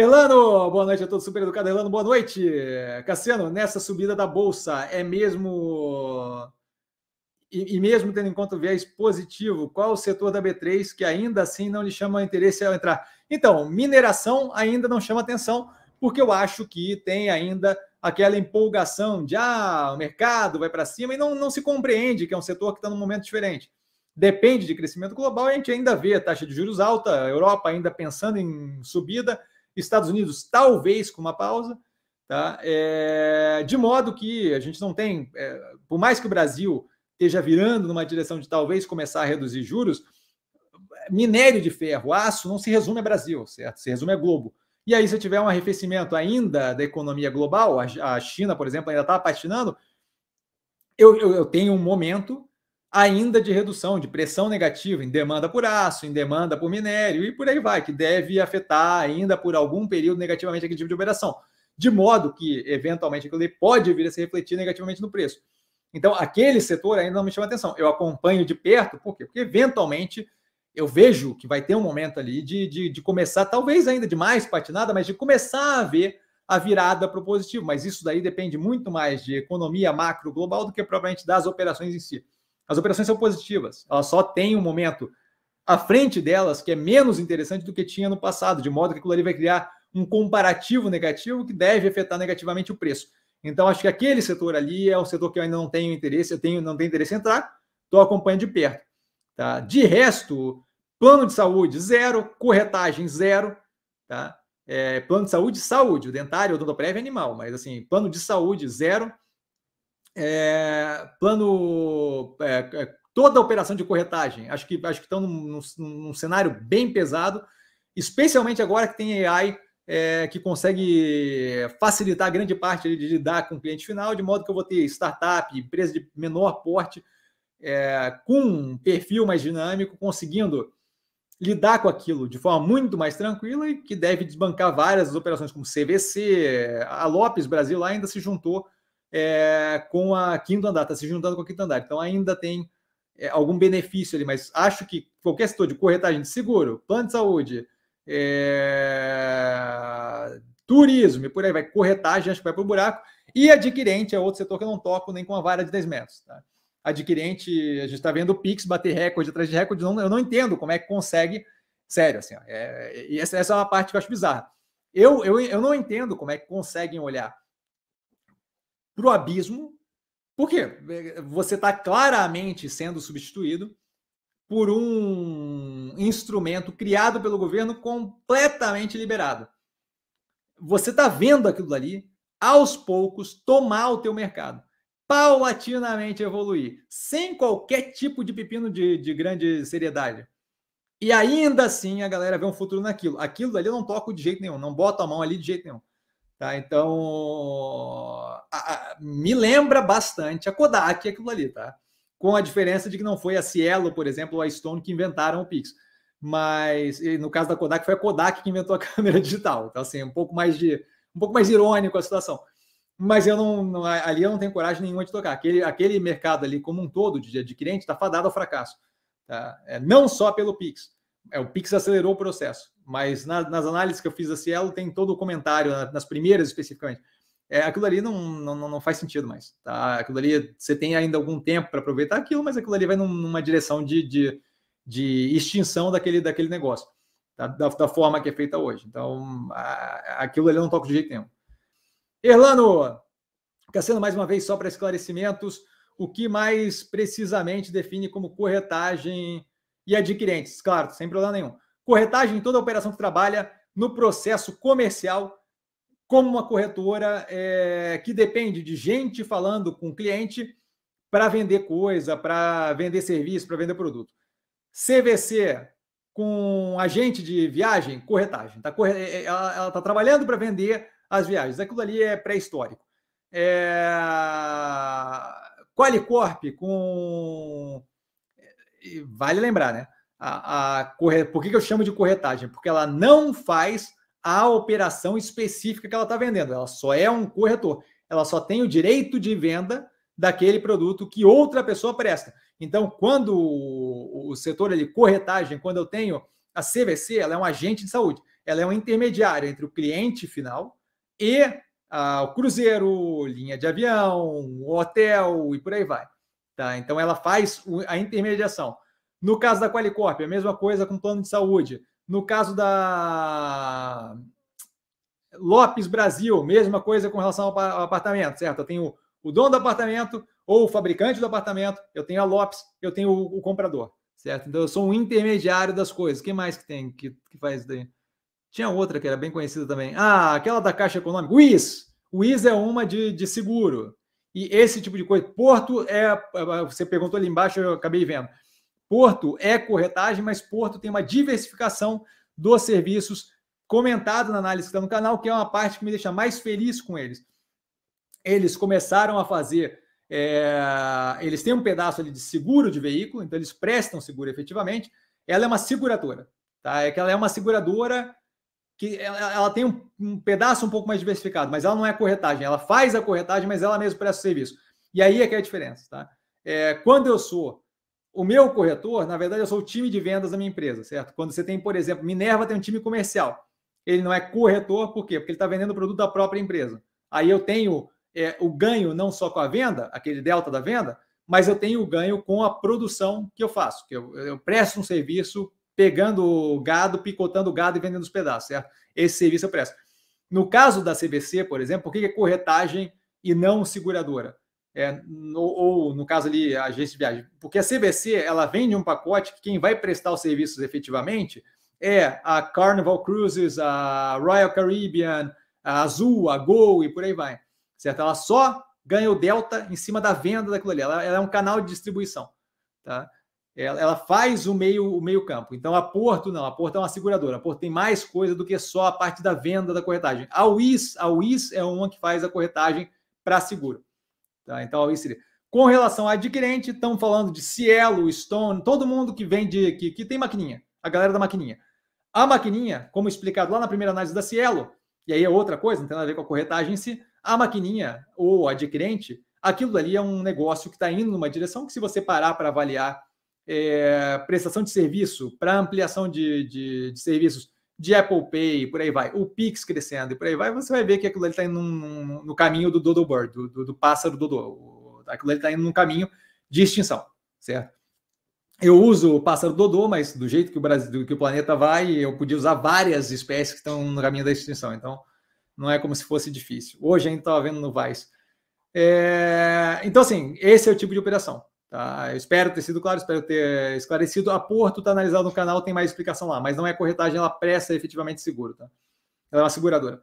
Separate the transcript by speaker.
Speaker 1: Erlano, boa noite a todos, super educado. Erlano, boa noite. Cassiano, nessa subida da Bolsa, é mesmo. E, e, mesmo tendo em conta o viés positivo, qual o setor da B3 que ainda assim não lhe chama interesse ao entrar? Então, mineração ainda não chama atenção, porque eu acho que tem ainda aquela empolgação de ah, o mercado vai para cima e não, não se compreende que é um setor que está num momento diferente. Depende de crescimento global, a gente ainda vê taxa de juros alta, a Europa ainda pensando em subida, Estados Unidos talvez com uma pausa, tá? É, de modo que a gente não tem, é, por mais que o Brasil esteja virando numa direção de talvez começar a reduzir juros, minério de ferro, aço, não se resume a Brasil, certo? Se resume a globo. E aí, se tiver um arrefecimento ainda da economia global, a China, por exemplo, ainda está patinando, eu, eu, eu tenho um momento ainda de redução de pressão negativa em demanda por aço, em demanda por minério e por aí vai, que deve afetar ainda por algum período negativamente aquele tipo de operação, de modo que eventualmente aquilo ali pode vir a se refletir negativamente no preço. Então, aquele setor ainda não me chama atenção. Eu acompanho de perto, por quê? Porque eventualmente eu vejo que vai ter um momento ali de, de, de começar, talvez ainda de mais patinada, mas de começar a ver a virada para o positivo. Mas isso daí depende muito mais de economia macro global do que propriamente das operações em si. As operações são positivas, elas só têm um momento à frente delas que é menos interessante do que tinha no passado, de modo que aquilo ali vai criar um comparativo negativo que deve afetar negativamente o preço. Então, acho que aquele setor ali é um setor que eu ainda não tenho interesse, eu tenho, não tenho interesse em entrar, estou acompanhando de perto. Tá? De resto, plano de saúde, zero, corretagem, zero. Tá? É, plano de saúde, saúde. O dentário, o prévio é animal, mas assim, plano de saúde, zero é, plano. É, é, toda a operação de corretagem. Acho que, acho que estão num, num, num cenário bem pesado, especialmente agora que tem AI é, que consegue facilitar grande parte de lidar com o cliente final, de modo que eu vou ter startup, empresa de menor porte, é, com um perfil mais dinâmico, conseguindo lidar com aquilo de forma muito mais tranquila e que deve desbancar várias operações como CVC, a Lopes Brasil ainda se juntou é, com a quinta andar, está se juntando com a quinta andar. Então ainda tem é, algum benefício ali, mas acho que qualquer setor de corretagem tá, de seguro, plano de saúde, é, turismo e por aí vai, corretagem, tá, acho que vai para o buraco. E adquirente é outro setor que eu não toco nem com a vara de 10 metros. Tá? Adquirente, a gente está vendo o Pix bater recorde atrás de recorde, não, eu não entendo como é que consegue. Sério, assim, é, essa, essa é uma parte que eu acho bizarra. Eu, eu, eu não entendo como é que conseguem olhar para o abismo, porque você está claramente sendo substituído por um instrumento criado pelo governo completamente liberado. Você está vendo aquilo dali, aos poucos, tomar o teu mercado, paulatinamente evoluir, sem qualquer tipo de pepino de, de grande seriedade. E ainda assim a galera vê um futuro naquilo. Aquilo dali eu não toco de jeito nenhum, não boto a mão ali de jeito nenhum. Tá? Então, a, a, me lembra bastante a Kodak aquilo ali, tá? Com a diferença de que não foi a Cielo, por exemplo, ou a Stone que inventaram o Pix. Mas no caso da Kodak foi a Kodak que inventou a câmera digital. Então assim, um pouco mais de um pouco mais irônico a situação. Mas eu não, não ali eu não tenho coragem nenhuma de tocar. Aquele, aquele mercado ali como um todo de cliente, está fadado ao fracasso. Tá? É, não só pelo Pix, é, o Pix acelerou o processo, mas na, nas análises que eu fiz da Cielo tem todo o comentário, nas primeiras especificamente. É, aquilo ali não, não, não faz sentido mais. Tá? Aquilo ali, você tem ainda algum tempo para aproveitar aquilo, mas aquilo ali vai numa direção de, de, de extinção daquele, daquele negócio, tá? da, da forma que é feita hoje. Então, a, aquilo ali eu não toco de jeito nenhum. Erlano, Cassiano, tá mais uma vez, só para esclarecimentos, o que mais precisamente define como corretagem e adquirentes, claro, sem problema nenhum. Corretagem em toda operação que trabalha no processo comercial, como uma corretora é, que depende de gente falando com o cliente para vender coisa, para vender serviço, para vender produto. CVC com agente de viagem, corretagem. Tá, é, é, Ela está trabalhando para vender as viagens. Aquilo ali é pré-histórico. É... Qualicorp com e vale lembrar, né? A, a corre... Por que, que eu chamo de corretagem? Porque ela não faz a operação específica que ela está vendendo. Ela só é um corretor. Ela só tem o direito de venda daquele produto que outra pessoa presta. Então, quando o, o setor de corretagem, quando eu tenho a CVC, ela é um agente de saúde. Ela é um intermediário entre o cliente final e ah, o cruzeiro, linha de avião, hotel e por aí vai. Tá? Então, ela faz a intermediação. No caso da Qualicorp, é a mesma coisa com plano de saúde. No caso da Lopes Brasil, mesma coisa com relação ao apartamento, certo? Eu tenho o dono do apartamento ou o fabricante do apartamento, eu tenho a Lopes, eu tenho o, o comprador, certo? Então, eu sou um intermediário das coisas. Quem mais que tem que, que faz isso daí? Tinha outra que era bem conhecida também. Ah, aquela da Caixa Econômica, o IS. O IS é uma de, de seguro, e esse tipo de coisa. Porto é, é. Você perguntou ali embaixo, eu acabei vendo. Porto é corretagem, mas Porto tem uma diversificação dos serviços comentado na análise que está no canal, que é uma parte que me deixa mais feliz com eles. Eles começaram a fazer. É, eles têm um pedaço ali de seguro de veículo, então eles prestam seguro efetivamente. Ela é uma seguradora, tá? É que ela é uma seguradora que ela, ela tem um, um, pedaço um pouco mais diversificado, mas ela não é corretagem, ela faz a corretagem, mas ela mesmo presta o serviço. E aí é que é a diferença, tá? É, quando eu sou o meu corretor, na verdade, eu sou o time de vendas da minha empresa, certo? Quando você tem, por exemplo, Minerva tem um time comercial. Ele não é corretor, por quê? Porque ele está vendendo o produto da própria empresa. Aí eu tenho é, o ganho não só com a venda, aquele delta da venda, mas eu tenho o ganho com a produção que eu faço, que eu, eu presto um serviço pegando o gado, picotando o gado e vendendo os pedaços, certo? Esse serviço eu presto. No caso da CVC, por exemplo, por que é corretagem e não seguradora? É, no, ou, no caso ali, a agência de viagem. Porque a CVC, ela vende um pacote que quem vai prestar os serviços efetivamente é a Carnival Cruises, a Royal Caribbean, a Azul, a Gol e por aí vai. Certo? Ela só ganha o delta em cima da venda daquilo ali. Ela, ela é um canal de distribuição. Tá? ela, ela faz o meio, o meio campo. Então a Porto não, a Porto é uma seguradora, a Porto tem mais coisa do que só a parte da venda da corretagem. A UIS, a UIS é uma que faz a corretagem para seguro. Tá? Então a UIS seria. Com relação a adquirente, estamos falando de Cielo, Stone, todo mundo que vende, que, que tem maquininha, a galera da maquininha. A maquininha, como explicado lá na primeira análise da Cielo, e aí é outra coisa, não tem nada a ver com a corretagem em si, a maquininha ou adquirente, aquilo ali é um negócio que está indo numa direção que, se você parar para avaliar é, prestação de serviço para ampliação de, de, de, serviços de Apple Pay, por aí vai, o Pix crescendo e por aí vai, você vai ver que aquilo ali está indo num, no caminho do Dodo Bird, do, do, do pássaro Dodo. Aquilo ali está indo num caminho de extinção, certo? Eu uso o pássaro Dodô, mas do jeito que o Brasil, que o planeta vai, eu podia usar várias espécies que estão no caminho da extinção. Então, não é como se fosse difícil. Hoje a gente estava vendo no Vice. É... Então, assim, esse é o tipo de operação. Tá? Eu espero ter sido claro, espero ter esclarecido. A Porto está analisado no canal, tem mais explicação lá, mas não é corretagem, ela presta efetivamente seguro. Tá? Ela é uma seguradora.